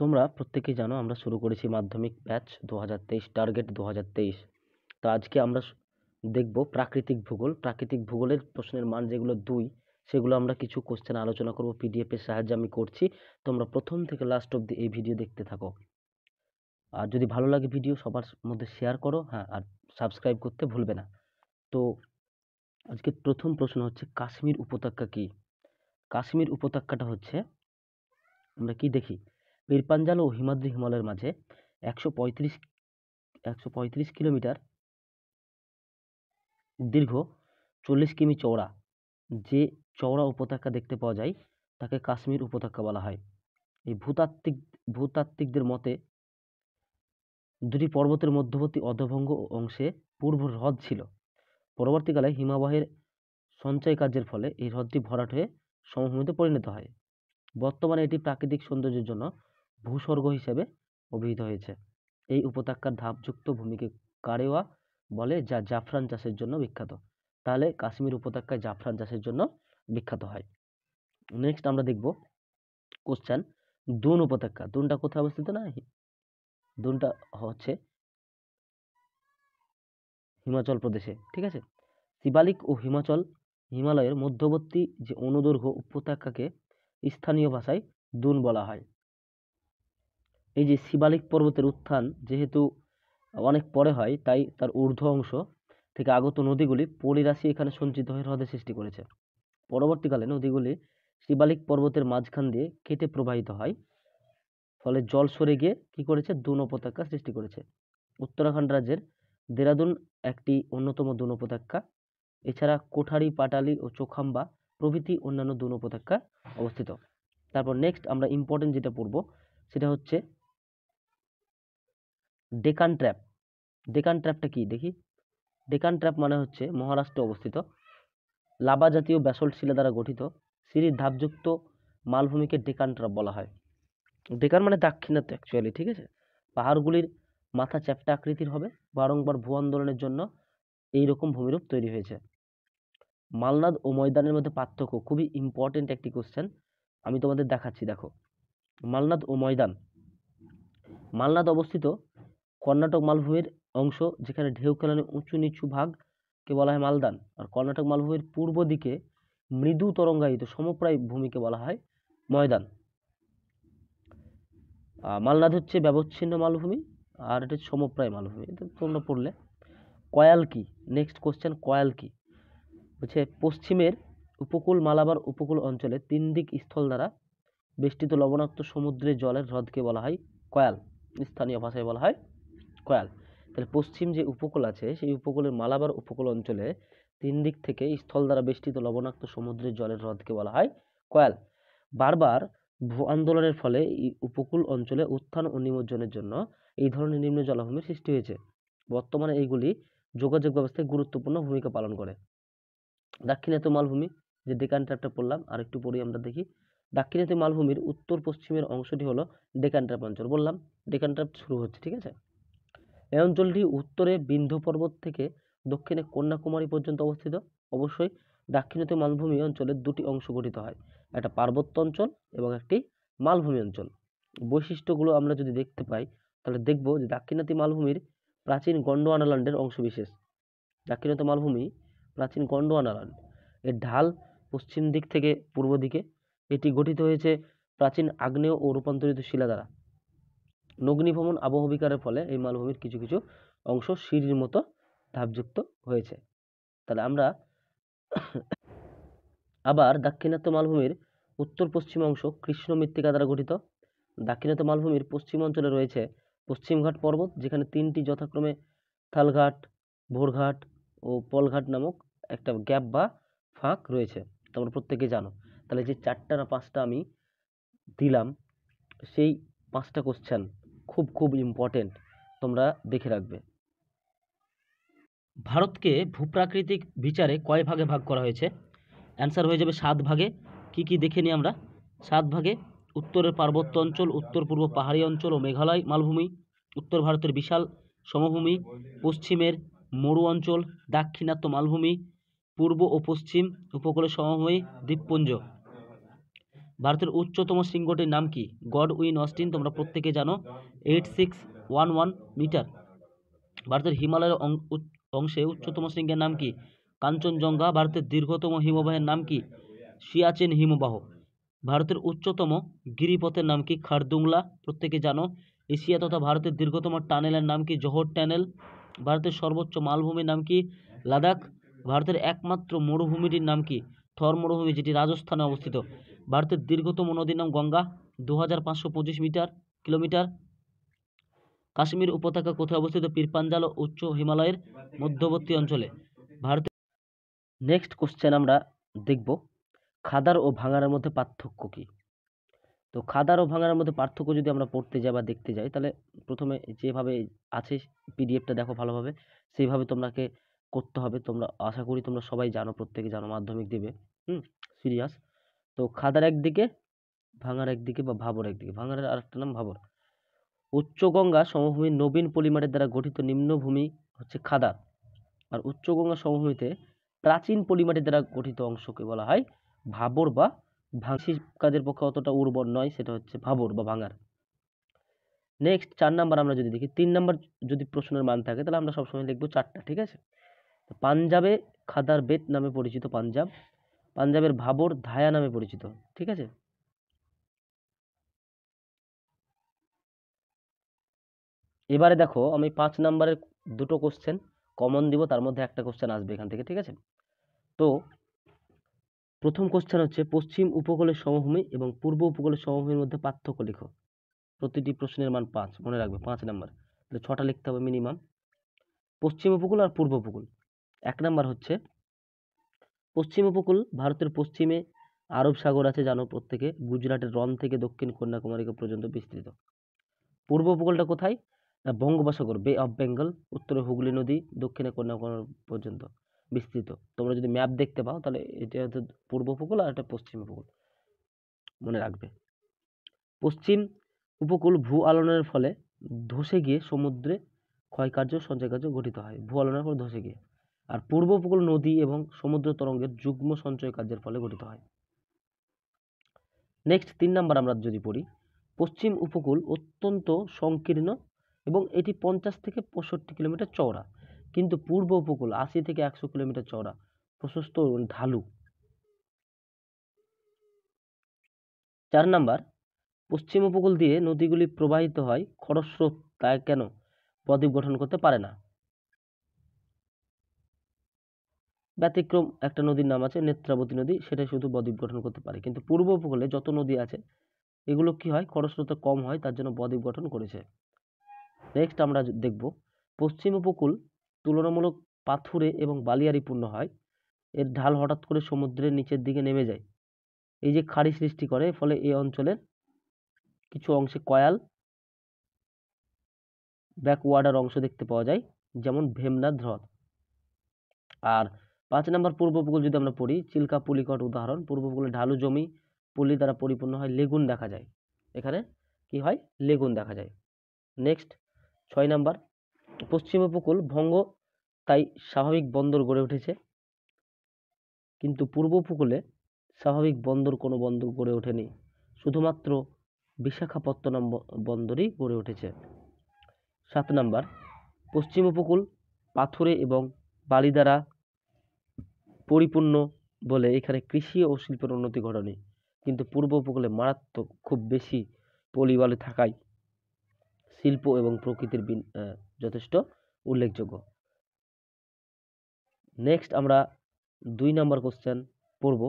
তোমরা প্রত্যেকেই জানো আমরা শুরু করেছি মাধ্যমিক ব্যাচ দু টার্গেট দু তো আজকে আমরা দেখব প্রাকৃতিক ভূগোল প্রাকৃতিক ভূগোলের প্রশ্নের মান যেগুলো দুই সেগুলো আমরা কিছু কোশ্চেন আলোচনা করব পিডিএফের সাহায্যে আমি করছি তোমরা প্রথম থেকে লাস্ট অবধি এই ভিডিও দেখতে থাকো আর যদি ভালো লাগে ভিডিও সবার মধ্যে শেয়ার করো হ্যাঁ আর সাবস্ক্রাইব করতে ভুলবে না তো আজকে প্রথম প্রশ্ন হচ্ছে কাশ্মীর উপত্যকা কি কাশ্মীর উপত্যকাটা হচ্ছে আমরা কি দেখি পীরপাঞ্জাল ও হিমাদ্রি হিমালয়ের মাঝে একশো পঁয়ত্রিশ একশো পঁয়ত্রিশ কিলোমিটার দীর্ঘ চল্লিশ কিমি চওড়া যে চওড়া উপত্যকা দেখতে পাওয়া যায় তাকে কাশ্মীর উপত্যকা বলা হয় এই ভূতাত্ত্বিক ভূতাত্ত্বিকদের মতে দুটি পর্বতের মধ্যবর্তী অধভঙ্গ অংশে পূর্ব হ্রদ ছিল পরবর্তীকালে হিমাবাহের সঞ্চয় কার্যের ফলে এই হ্রদটি ভরাট হয়ে সমভূমিতে পরিণত হয় বর্তমানে এটি প্রাকৃতিক সৌন্দর্যের জন্য ভূস্বর্গ হিসেবে অভিহিত হয়েছে এই উপত্যকার ধাপযুক্ত ভূমিকে কারেওয়া বলে যা জাফরান চাষের জন্য বিখ্যাত তাহলে কাশ্মীর উপত্যকায় জাফরান চাষের জন্য বিখ্যাত হয় নেক্সট আমরা দেখব কোশ্চেন দুন উপত্যকা দুনটা কোথায় অবস্থিত না দুনটা হচ্ছে হিমাচল প্রদেশে ঠিক আছে শিবালিক ও হিমাচল হিমালয়ের মধ্যবর্তী যে অনুদৈর্ঘ্য উপত্যকাকে স্থানীয় ভাষায় দুন বলা হয় এই যে শিবালিক পর্বতের উত্থান যেহেতু অনেক পরে হয় তাই তার ঊর্ধ্ব অংশ থেকে আগত নদীগুলি পলিরাশি এখানে সঞ্চিত হয়ে হ্রদের সৃষ্টি করেছে পরবর্তীকালে নদীগুলি শিবালিক পর্বতের মাঝখান দিয়ে কেটে প্রবাহিত হয় ফলে জল সরে গিয়ে কী করেছে দুন উপত্যকা সৃষ্টি করেছে উত্তরাখণ্ড রাজ্যের দেরাদুন একটি অন্যতম দুন উপত্যকা এছাড়া কোঠারি পাটালি ও চোখাম্বা প্রভৃতি অন্যান্য দুন উপত্যকা অবস্থিত তারপর নেক্সট আমরা ইম্পর্টেন্ট যেটা পড়ব সেটা হচ্ছে ডেকান ট্র্যাপ ডেকান ট্র্যাপটা কি দেখি ডেকান ট্র্যাপ মানে হচ্ছে মহারাষ্ট্রে অবস্থিত লাভা জাতীয় ব্যাসল্ট শিলা দ্বারা গঠিত সিঁড়ির ধাপযুক্ত মালভূমিকে ডেকান ট্র্যাপ বলা হয় ডেকান মানে দাক্ষিণাত্য অ্যাকচুয়ালি ঠিক আছে পাহাড়গুলির মাথা চ্যাপ্টা আকৃতির হবে বারংবার ভূ আন্দোলনের জন্য এই রকম ভূমিরূপ তৈরি হয়েছে মালনাদ ও ময়দানের মধ্যে পার্থক্য খুবই ইম্পর্টেন্ট একটি কোশ্চেন আমি তোমাদের দেখাচ্ছি দেখো মালনাদ ও ময়দান মালনাদ অবস্থিত কর্ণাটক মালভূমির অংশ যেখানে ঢেউ খেলানো উঁচু নিচু ভাগকে বলা হয় মালদান আর কর্ণাটক মালভূমির পূর্ব দিকে মৃদু তরঙ্গায়িত সমপ্রায় ভূমিকে বলা হয় ময়দান মালনাদ হচ্ছে ব্যবচ্ছিন্ন মালভূমি আর এটা হচ্ছে সমপ্রায় মালভূমি এটা তোমরা পড়লে কয়াল কি নেক্সট কোশ্চেন কয়াল কি বলছে পশ্চিমের উপকূল মালাবার উপকূল অঞ্চলে তিন দিক স্থল দ্বারা বেষ্টিত লবণাক্ত সমুদ্রের জলের হ্রদকে বলা হয় কয়াল স্থানীয় ভাষায় বলা হয় স্কোয়ার তাহলে পশ্চিম যে উপকূল আছে সেই উপকূলের মালাবার উপকূল অঞ্চলে তিন দিক থেকে স্থল দ্বারা বেষ্টিত লবণাক্ত সমুদ্রের জলের হ্রদকে বলা হয় কয়াল বারবার ভূ আন্দোলনের ফলে এই উপকূল অঞ্চলে উত্থান ও নিমজ্জনের জন্য এই ধরনের নিম্ন জলাভূমির সৃষ্টি হয়েছে বর্তমানে এইগুলি যোগাযোগ ব্যবস্থায় গুরুত্বপূর্ণ ভূমিকা পালন করে দাক্ষিণাত্য মালভূমি যে ডেকান ট্র্যাপটা পড়লাম আর একটু পড়ি আমরা দেখি দাক্ষিণাত্য মালভূমির উত্তর পশ্চিমের অংশটি হলো ডেকান ট্র্যাপ অঞ্চল বললাম ডেকান ট্র্যাপ শুরু হচ্ছে ঠিক আছে এই অঞ্চলটি উত্তরে বিন্ধ্য পর্বত থেকে দক্ষিণে কন্যাকুমারী পর্যন্ত অবস্থিত অবশ্যই দাক্ষিণাত্য মালভূমি অঞ্চলের দুটি অংশ গঠিত হয় একটা পার্বত্য অঞ্চল এবং একটি মালভূমি অঞ্চল বৈশিষ্ট্যগুলো আমরা যদি দেখতে পাই তাহলে দেখব যে দাক্ষিণাত্য মালভূমির প্রাচীন গন্ডোয়ানাল্যান্ডের অংশবিশেষ দাক্ষিণাত্য মালভূমি প্রাচীন গন্ডোয়ানাল্যান্ড এর ঢাল পশ্চিম দিক থেকে পূর্ব দিকে এটি গঠিত হয়েছে প্রাচীন আগ্নেয় ও রূপান্তরিত শিলা দ্বারা নগ্নিভ্রমণ আবহবিকারের ফলে এই মালভূমির কিছু কিছু অংশ সিঁড়ির মতো ধাপযুক্ত হয়েছে তাহলে আমরা আবার দাক্ষিণাত্য মালভূমির উত্তর পশ্চিম অংশ কৃষ্ণ মৃত্তিকা দ্বারা গঠিত দাক্ষিণাত্য মালভূমির পশ্চিম অঞ্চলে রয়েছে পশ্চিমঘাট পর্বত যেখানে তিনটি যথাক্রমে থালঘাট ভোরঘাট ও পলঘাট নামক একটা গ্যাপ বা ফাঁক রয়েছে তোমরা প্রত্যেকে জানো তাহলে যে চারটা না পাঁচটা আমি দিলাম সেই পাঁচটা কোশ্চেন খুব খুব ইম্পর্টেন্ট তোমরা দেখে রাখবে ভারতকে ভূপ্রাকৃতিক বিচারে কয় ভাগে ভাগ করা হয়েছে অ্যান্সার হয়ে যাবে সাত ভাগে কি কি দেখে নিই আমরা সাত ভাগে উত্তরের পার্বত্য অঞ্চল উত্তর পূর্ব পাহাড়ি অঞ্চল ও মেঘালয় মালভূমি উত্তর ভারতের বিশাল সমভূমি পশ্চিমের মরু অঞ্চল দাক্ষিণাত্য মালভূমি পূর্ব ও পশ্চিম উপকূলের সমভূমি দ্বীপপুঞ্জ ভারতের উচ্চতম শৃঙ্গটির নাম কি গড উইন অস্টিন তোমরা প্রত্যেকে জানো eight six one one metre ভারতের হিমালয়ের অংশে উচ্চতম শৃঙ্গের নাম কি কাঞ্চনজঙ্ঘা ভারতের দীর্ঘতম হিমবাহের নাম কি সিয়াচেন হিমবাহ ভারতের উচ্চতম গিরিপথের নাম কি খারদুংলা প্রত্যেকে জানো এশিয়া তথা ভারতের দীর্ঘতম টানেলের নাম কি জহর টানেল ভারতের সর্বোচ্চ মালভূমির নাম কি লাদাখ ভারতের একমাত্র মরুভূমিটির নাম কি থর মরুভূমি যেটি রাজস্থানে অবস্থিত ভারতের দীর্ঘতম নদীর নাম গঙ্গা দু মিটার কিলোমিটার কাশ্মীর উপত্যকা কোথায় অবস্থিত পীরপাঞ্জাল ও উচ্চ হিমালয়ের মধ্যবর্তী অঞ্চলে ভারতের নেক্সট কোশ্চেন আমরা দেখব খাদার ও ভাঙারের মধ্যে পার্থক্য কী তো খাদার ও ভাঙারের মধ্যে পার্থক্য যদি আমরা পড়তে যাই বা দেখতে যাই তাহলে প্রথমে যেভাবে আছে পিডিএফটা দেখো ভালোভাবে সেইভাবে তোমাকে করতে হবে তোমরা আশা করি তোমরা সবাই জানো প্রত্যেকে জানো মাধ্যমিক দেবে হুম সিরিয়াস তো খাদার একদিকে ভাঙার একদিকে বা ভাবর একদিকে আর আরেকটা নাম ভাবর উচ্চগঙ্গা সমভূমির নবীন পলিমারের দ্বারা গঠিত নিম্নভূমি হচ্ছে খাদার আর উচ্চগঙ্গা সমভূমিতে প্রাচীন পলিমারের দ্বারা গঠিত অংশকে বলা হয় ভাবর বা ভাঙসি কাজের পক্ষে অতটা উর্বর নয় সেটা হচ্ছে ভাবর বা ভাঙার নেক্সট চার নাম্বার আমরা যদি দেখি তিন নাম্বার যদি প্রশ্নের মান থাকে তাহলে আমরা সবসময় লিখবো চারটা ঠিক আছে পাঞ্জাবে খাদার বেত নামে পরিচিত পাঞ্জাব পাঞ্জাবের ভাবর ধায়া নামে পরিচিত ঠিক আছে এবারে দেখো আমি পাঁচ নাম্বারের দুটো কোশ্চেন কমন দিব তার মধ্যে একটা কোশ্চেন আসবে এখান থেকে ঠিক আছে তো প্রথম কোশ্চেন হচ্ছে পশ্চিম উপকূলের সমভূমি এবং পূর্ব উপকূলের সমভূমির মধ্যে পার্থক্য লিখো প্রতিটি প্রশ্নের মান পাঁচ মনে রাখবে পাঁচ নাম্বার ছটা লিখতে হবে মিনিমাম পশ্চিম উপকূল আর পূর্ব উপকূল এক নাম্বার হচ্ছে পশ্চিম উপকূল ভারতের পশ্চিমে আরব সাগর আছে জানো প্রত্যেকে গুজরাটের রন থেকে দক্ষিণ কন্যাকুমারীকে পর্যন্ত বিস্তৃত পূর্ব উপকূলটা কোথায় বঙ্গোপসাগর বে অফ বেঙ্গল উত্তরে হুগলি নদী দক্ষিণে কন্যাকুমারী পর্যন্ত বিস্তৃত তোমরা যদি ম্যাপ দেখতে পাও তাহলে এটা হচ্ছে পূর্ব উপকূল আর এটা পশ্চিম উপকূল মনে রাখবে পশ্চিম উপকূল ভূ আলোনের ফলে ধসে গিয়ে সমুদ্রে ক্ষয়কার্য সঞ্চয় কার্য গঠিত হয় ভূ আলোনের ফলে ধসে গিয়ে আর পূর্ব উপকূল নদী এবং সমুদ্র তরঙ্গের যুগ্ম সঞ্চয় কার্যের ফলে গঠিত হয় নেক্সট তিন নাম্বার আমরা যদি পড়ি পশ্চিম উপকূল অত্যন্ত সংকীর্ণ এবং এটি পঞ্চাশ থেকে পঁয়ষট্টি কিলোমিটার চওড়া কিন্তু পূর্ব উপকূল আশি থেকে একশো কিলোমিটার চওড়া প্রশস্ত ঢালু চার নাম্বার পশ্চিম উপকূল দিয়ে নদীগুলি প্রবাহিত হয় খরস্রোত তাই কেন বদ্বীপ গঠন করতে পারে না ব্যতিক্রম একটা নদীর নাম আছে নেত্রাবতী নদী সেটা শুধু বদ্বীপ গঠন করতে পারে কিন্তু পূর্ব উপকূলে যত নদী আছে এগুলো কি হয় খরস্রোতা কম হয় তার জন্য বদ্বীপ গঠন করেছে নেক্সট আমরা দেখব পশ্চিম উপকূল তুলনামূলক পাথুরে এবং বালিয়ারিপূর্ণ হয় এর ঢাল হঠাৎ করে সমুদ্রের নিচের দিকে নেমে যায় এই যে খাড়ি সৃষ্টি করে ফলে এই অঞ্চলের কিছু অংশে কয়াল ব্যাকওয়ার্ডার অংশ দেখতে পাওয়া যায় যেমন ভেমনাদ হ্রদ আর পাঁচ নম্বর পূর্ব উপকূল যদি আমরা পড়ি চিল্কা পুলিকট উদাহরণ পূর্ব উপকূলে ঢালু জমি পল্লী দ্বারা পরিপূর্ণ হয় লেগুন দেখা যায় এখানে কি হয় লেগুন দেখা যায় নেক্সট ছয় নাম্বার পশ্চিম উপকূল ভঙ্গ তাই স্বাভাবিক বন্দর গড়ে উঠেছে কিন্তু পূর্ব উপকূলে স্বাভাবিক বন্দর কোনো বন্দর গড়ে ওঠেনি শুধুমাত্র বিশাখাপত্তনম বন্দরই গড়ে উঠেছে সাত নাম্বার পশ্চিম উপকূল পাথুরে এবং বালি দ্বারা পরিপূর্ণ বলে এখানে কৃষি ও শিল্পের উন্নতি ঘটেনি কিন্তু পূর্ব উপকূলে মারাত্মক খুব বেশি পলিবালু থাকায় শিল্প এবং প্রকৃতির যথেষ্ট উল্লেখযোগ্য নেক্সট আমরা দুই নম্বর কোশ্চেন পড়ব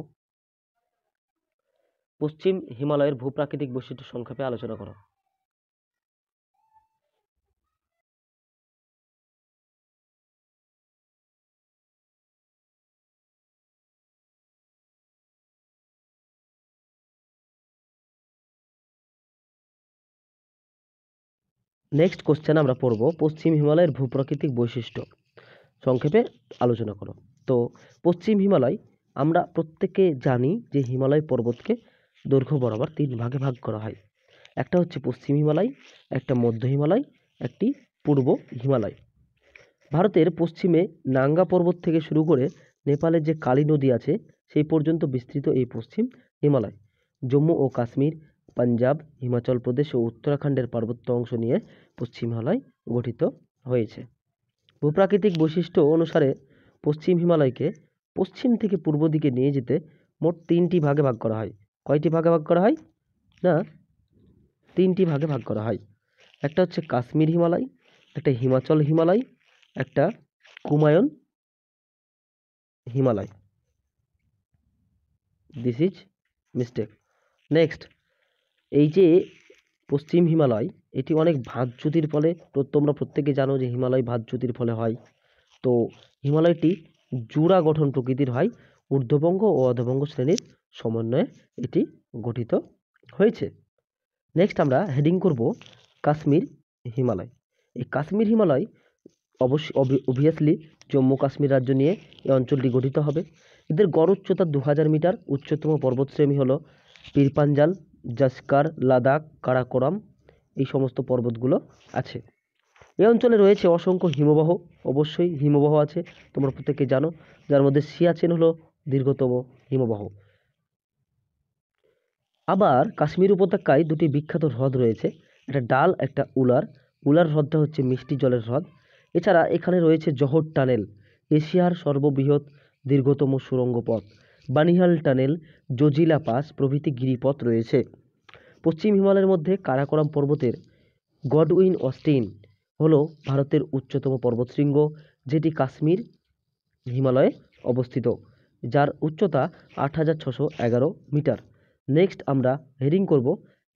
পশ্চিম হিমালয়ের ভূপ্রাকৃতিক বৈশিষ্ট্য সংক্ষেপে আলোচনা করো নেক্সট কোশ্চেন আমরা পড়ব পশ্চিম হিমালয়ের ভূপ্রাকৃতিক বৈশিষ্ট্য সংক্ষেপে আলোচনা করো তো পশ্চিম হিমালয় আমরা প্রত্যেকে জানি যে হিমালয় পর্বতকে দৈর্ঘ্য বরাবর তিন ভাগে ভাগ করা হয় একটা হচ্ছে পশ্চিম হিমালয় একটা মধ্য হিমালয় একটি পূর্ব হিমালয় ভারতের পশ্চিমে নাঙ্গা পর্বত থেকে শুরু করে নেপালের যে কালী নদী আছে সেই পর্যন্ত বিস্তৃত এই পশ্চিম হিমালয় জম্মু ও কাশ্মীর পাঞ্জাব হিমাচল প্রদেশ ও উত্তরাখণ্ডের পার্বত্য অংশ নিয়ে পশ্চিম হিমালয় গঠিত হয়েছে ভূপ্রাকৃতিক বৈশিষ্ট্য অনুসারে পশ্চিম হিমালয়কে পশ্চিম থেকে পূর্ব দিকে নিয়ে যেতে মোট তিনটি ভাগে ভাগ করা হয় কয়টি ভাগে ভাগ করা হয় না তিনটি ভাগে ভাগ করা হয় একটা হচ্ছে কাশ্মীর হিমালয় একটা হিমাচল হিমালয় একটা Kumaon Himalaya this is mistake next এই যে পশ্চিম হিমালয় এটি অনেক ভাঁজচ্যুতির ফলে তোমরা প্রত্যেকে জানো যে হিমালয় ভাঁজচ্যুতির ফলে হয় তো হিমালয়টি জুড়া গঠন প্রকৃতির হয় ঊর্ধ্ববঙ্গ ও অধবঙ্গ শ্রেণীর সমন্বয়ে এটি গঠিত হয়েছে নেক্সট আমরা হেডিং করব কাশ্মীর হিমালয় এই কাশ্মীর হিমালয় অবশ্যই অবভিয়াসলি জম্মু কাশ্মীর রাজ্য নিয়ে এই অঞ্চলটি গঠিত হবে এদের গড় উচ্চতা দু হাজার মিটার উচ্চতম পর্বতশ্রেণী হল পীরপাঞ্জাল জাসকার লাদাখ কারাকোরাম এই সমস্ত পর্বতগুলো আছে এই অঞ্চলে রয়েছে অসংখ্য হিমবাহ অবশ্যই হিমবাহ আছে তোমরা প্রত্যেকে জানো যার মধ্যে সিয়াচেন হলো দীর্ঘতম হিমবাহ আবার কাশ্মীর উপত্যকায় দুটি বিখ্যাত হ্রদ রয়েছে একটা ডাল একটা উলার উলার হ্রদটা হচ্ছে মিষ্টি জলের হ্রদ এছাড়া এখানে রয়েছে জহর টানেল এশিয়ার সর্ববৃহৎ দীর্ঘতম সুরঙ্গ পথ বানিহাল টানেল জোজিলা পাস প্রভৃতি গিরিপথ রয়েছে পশ্চিম হিমালয়ের মধ্যে কারাকোরাম পর্বতের গডউইন অস্টিন হল ভারতের উচ্চতম পর্বতশৃঙ্গ যেটি কাশ্মীর হিমালয়ে অবস্থিত যার উচ্চতা আট হাজার ছশো এগারো মিটার নেক্সট আমরা হেডিং করব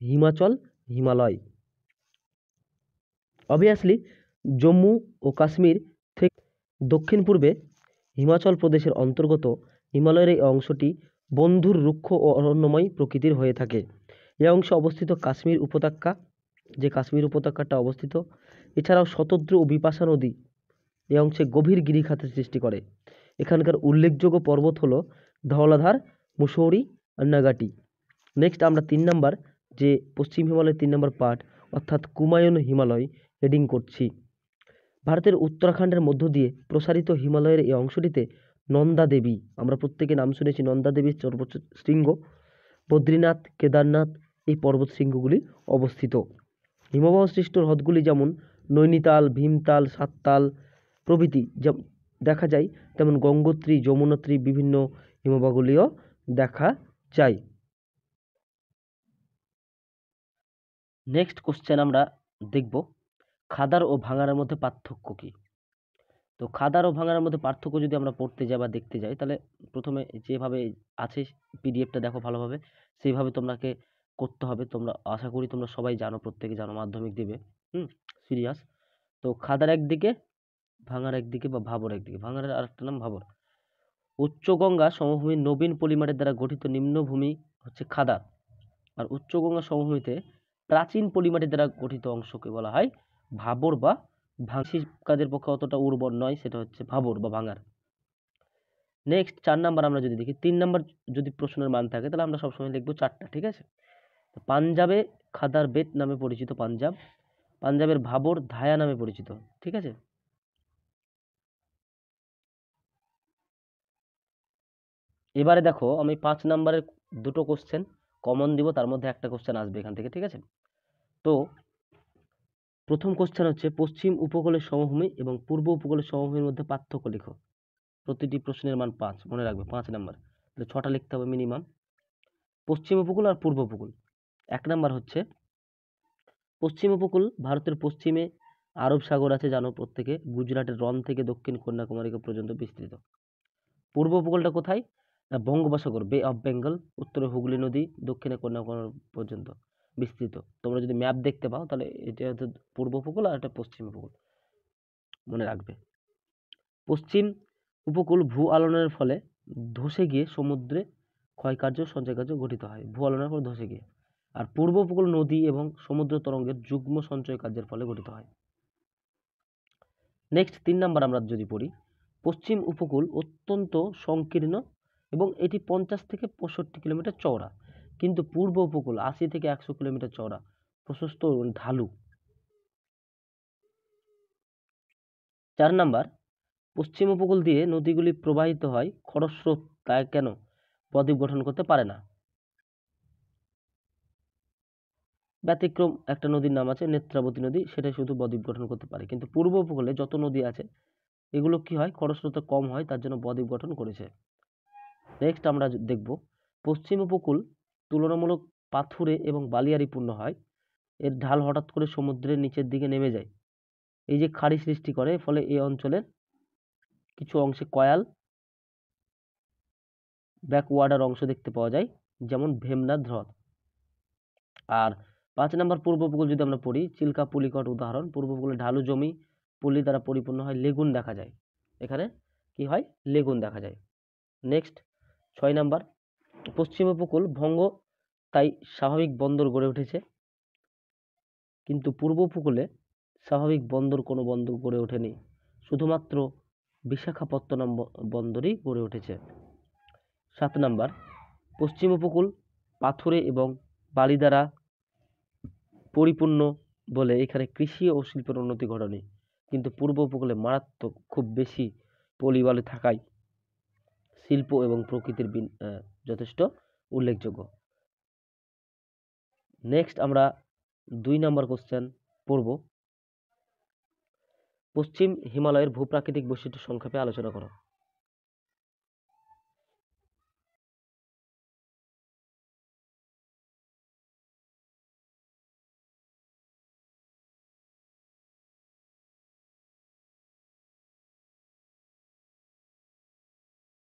হিমাচল হিমালয় অবভিয়াসলি জম্মু ও কাশ্মীর থেকে দক্ষিণ পূর্বে হিমাচল প্রদেশের অন্তর্গত হিমালয়ের এই অংশটি বন্ধুর রুক্ষ ও অরণ্যময় প্রকৃতির হয়ে থাকে এ অংশে অবস্থিত কাশ্মীর উপত্যকা যে কাশ্মীর উপত্যকাটা অবস্থিত এছাড়াও শতদ্রু ও বিপাশা নদী এ অংশে গভীর গিরিখাতের সৃষ্টি করে এখানকার উল্লেখযোগ্য পর্বত হলো ধওলাধার মুসৌরি আর নাগাটি নেক্সট আমরা তিন নাম্বার যে পশ্চিম হিমালয়ের তিন নম্বর পার্ট অর্থাৎ কুমায়ুন হিমালয় হেডিং করছি ভারতের উত্তরাখণ্ডের মধ্য দিয়ে প্রসারিত হিমালয়ের এই অংশটিতে নন্দা দেবী আমরা প্রত্যেকে নাম শুনেছি নন্দা দেবীর সর্বোচ্চ শৃঙ্গ বদ্রীনাথ কেদারনাথ এই পর্বত শৃঙ্গগুলি অবস্থিত হিমবাহ সৃষ্ট হ্রদগুলি যেমন নৈনিতাল ভীমতাল সাততাল প্রভৃতি দেখা যায় তেমন গঙ্গোত্রী যমুনোত্রী বিভিন্ন হিমবাহগুলিও দেখা যায় নেক্সট কোশ্চেন আমরা দেখব খাদার ও ভাঙারের মধ্যে পার্থক্য কী তো খাদার ও ভাঙার মধ্যে পার্থক্য যদি আমরা পড়তে যাই বা দেখতে যাই তাহলে প্রথমে যেভাবে আছে পিডিএফটা দেখো ভালোভাবে সেইভাবে তোমাকে করতে হবে তোমরা আশা করি তোমরা সবাই জানো প্রত্যেকে জানো মাধ্যমিক দেবে হুম সিরিয়াস তো খাদার একদিকে ভাঙার একদিকে বা ভাবর একদিকে ভাঙার আরেকটা নাম ভাবর উচ্চ গঙ্গা সমভূমির নবীন পলিমারের দ্বারা গঠিত নিম্নভূমি হচ্ছে খাদার আর উচ্চ গঙ্গা সমভূমিতে প্রাচীন পলিমারের দ্বারা গঠিত অংশকে বলা হয় ভাবর বা ভাঙসি কাজের পক্ষে অতটা উর্বর নয় সেটা হচ্ছে ভাবর বা ভাঙার নেক্সট চার নাম্বার আমরা যদি দেখি তিন নাম্বার যদি প্রশ্নের মান থাকে তাহলে আমরা সবসময় লিখবো চারটা ঠিক আছে পাঞ্জাবে খাদার বেত নামে পরিচিত পাঞ্জাব পাঞ্জাবের ভাবর ধায়া নামে পরিচিত ঠিক আছে এবারে দেখো আমি পাঁচ নাম্বারের দুটো কোশ্চেন কমন দিব তার মধ্যে একটা কোশ্চেন আসবে এখান থেকে ঠিক আছে তো প্রথম কোশ্চেন হচ্ছে পশ্চিম উপকূলের সমভূমি এবং পূর্ব উপকূলের সমভূমির মধ্যে পার্থক্য লিখো প্রতিটি প্রশ্নের মান পাঁচ মনে রাখবে পাঁচ নাম্বার তাহলে ছটা লিখতে হবে মিনিমাম পশ্চিম উপকূল আর পূর্ব উপকূল এক নাম্বার হচ্ছে পশ্চিম উপকূল ভারতের পশ্চিমে আরব সাগর আছে জানো প্রত্যেকে গুজরাটের রন থেকে দক্ষিণ কন্যাকুমারীকে পর্যন্ত বিস্তৃত পূর্ব উপকূলটা কোথায় বঙ্গোপসাগর বে অফ বেঙ্গল উত্তরে হুগলি নদী দক্ষিণে কন্যাকুমারী পর্যন্ত বিস্তৃত তোমরা যদি ম্যাপ দেখতে পাও তাহলে এটা হচ্ছে পূর্ব উপকূল আর এটা পশ্চিম উপকূল মনে রাখবে পশ্চিম উপকূল ভূ আলোড়নের ফলে ধসে গিয়ে সমুদ্রে ক্ষয়কার্য সঞ্চয় কার্য গঠিত হয় ভূ আলোড়নের ফলে ধসে গিয়ে আর পূর্ব উপকূল নদী এবং সমুদ্র তরঙ্গের যুগ্ম সঞ্চয় কার্যের ফলে গঠিত হয় নেক্সট তিন নাম্বার আমরা যদি পড়ি পশ্চিম উপকূল অত্যন্ত সংকীর্ণ এবং এটি পঞ্চাশ থেকে পঁয়ষট্টি কিলোমিটার চওড়া কিন্তু পূর্ব উপকূল আশি থেকে একশো কিলোমিটার চওড়া প্রশস্ত ঢালু চার নাম্বার পশ্চিম উপকূল দিয়ে নদীগুলি প্রবাহিত হয় খরস্রোত তাই কেন বদ্বীপ গঠন করতে পারে না ব্যতিক্রম একটা নদীর নাম আছে নেত্রাবতী নদী সেটা শুধু বদ্বীপ গঠন করতে পারে কিন্তু পূর্ব উপকূলে যত নদী আছে এগুলো কি হয় খরস্রোত কম হয় তার জন্য বদ্বীপ গঠন করেছে নেক্সট আমরা দেখব পশ্চিম উপকূল তুলনামূলক পাথুরে এবং বালিয়াড়িপূর্ণ হয় এর ঢাল হঠাৎ করে সমুদ্রের নিচের দিকে নেমে যায় এই যে খাড়ি সৃষ্টি করে ফলে এই অঞ্চলের কিছু অংশে কয়াল ব্যাকওয়ার্ডার অংশ দেখতে পাওয়া যায় যেমন ভেমনা হ্রদ আর পাঁচ নম্বর পূর্ব উপকূল যদি আমরা পড়ি চিল্কা পুলিকট উদাহরণ পূর্ব উপকূলে ঢালু জমি পুলি দ্বারা পরিপূর্ণ হয় লেগুন দেখা যায় এখানে কি হয় লেগুন দেখা যায় নেক্সট ছয় নাম্বার পশ্চিম উপকূল ভঙ্গ তাই স্বাভাবিক বন্দর গড়ে উঠেছে কিন্তু পূর্ব উপকূলে স্বাভাবিক বন্দর কোনো বন্দর গড়ে ওঠেনি শুধুমাত্র বিশাখাপত্তনম বন্দরই গড়ে উঠেছে সাত নাম্বার পশ্চিম উপকূল পাথুরে এবং বালি দ্বারা পরিপূর্ণ বলে এখানে কৃষি ও শিল্পের উন্নতি ঘটেনি কিন্তু পূর্ব উপকূলে মারাত্মক খুব বেশি পলিবালু থাকায় শিল্প এবং প্রকৃতির যথেষ্ট উল্লেখযোগ্য নেক্সট আমরা দুই নম্বর কোশ্চেন পড়ব পশ্চিম হিমালয়ের ভূপ্রাকৃতিক বৈশিষ্ট্য সংক্ষেপে আলোচনা করো